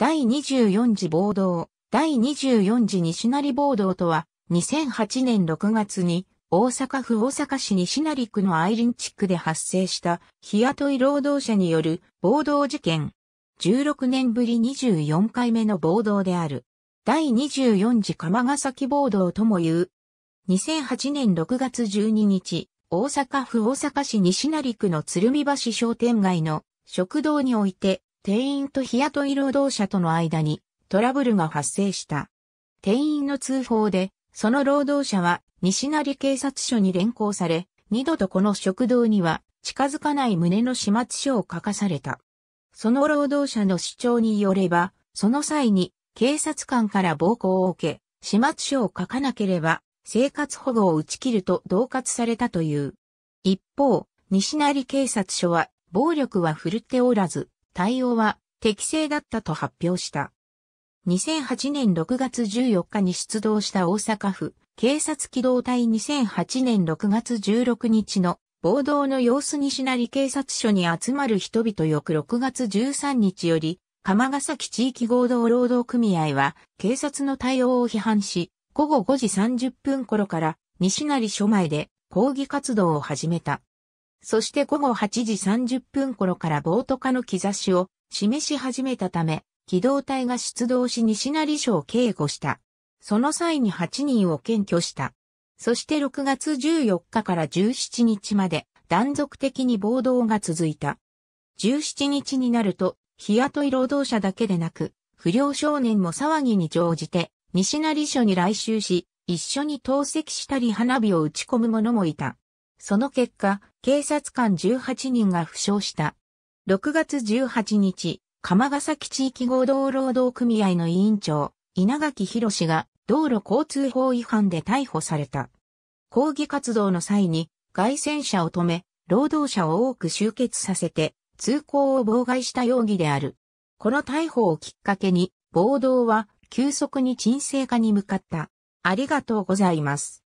第24次暴動、第24次西成暴動とは、2008年6月に、大阪府大阪市西成区のアイリン地区で発生した日雇い労働者による暴動事件。16年ぶり24回目の暴動である。第24次釜ヶ崎暴動とも言う。2008年6月12日、大阪府大阪市西成区の鶴見橋商店街の食堂において店員と日雇い労働者との間にトラブルが発生した。店員の通報で、その労働者は西成警察署に連行され、二度とこの食堂には近づかない胸の始末書を書かされた。その労働者の主張によれば、その際に警察官から暴行を受け、始末書を書かなければ生活保護を打ち切ると恫喝されたという。一方、西成警察署は暴力は振るっておらず、対応は適正だったと発表した。2008年6月14日に出動した大阪府警察機動隊2008年6月16日の暴動の様子西成警察署に集まる人々翌6月13日より、鎌ヶ崎地域合同労働組合は警察の対応を批判し、午後5時30分頃から西成署前で抗議活動を始めた。そして午後8時30分頃から暴徒化の兆しを示し始めたため、機動隊が出動し西成署を警護した。その際に8人を検挙した。そして6月14日から17日まで断続的に暴動が続いた。17日になると、日雇い労働者だけでなく、不良少年も騒ぎに乗じて、西成署に来襲し、一緒に投石したり花火を打ち込む者もいた。その結果、警察官18人が負傷した。6月18日、鎌ヶ崎地域合同労働組合の委員長、稲垣博士が道路交通法違反で逮捕された。抗議活動の際に、外戦車を止め、労働者を多く集結させて、通行を妨害した容疑である。この逮捕をきっかけに、暴動は急速に沈静化に向かった。ありがとうございます。